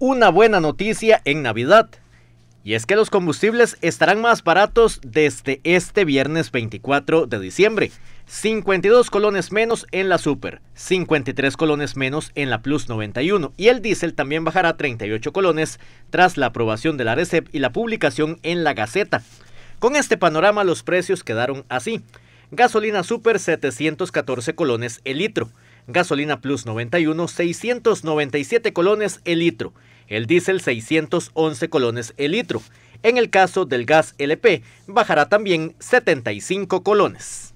una buena noticia en Navidad. Y es que los combustibles estarán más baratos desde este viernes 24 de diciembre. 52 colones menos en la Super, 53 colones menos en la Plus 91 y el diésel también bajará 38 colones tras la aprobación de la RECEP y la publicación en la Gaceta. Con este panorama los precios quedaron así. Gasolina Super 714 colones el litro, gasolina Plus 91 697 colones el litro, el diésel 611 colones el litro. En el caso del gas LP bajará también 75 colones.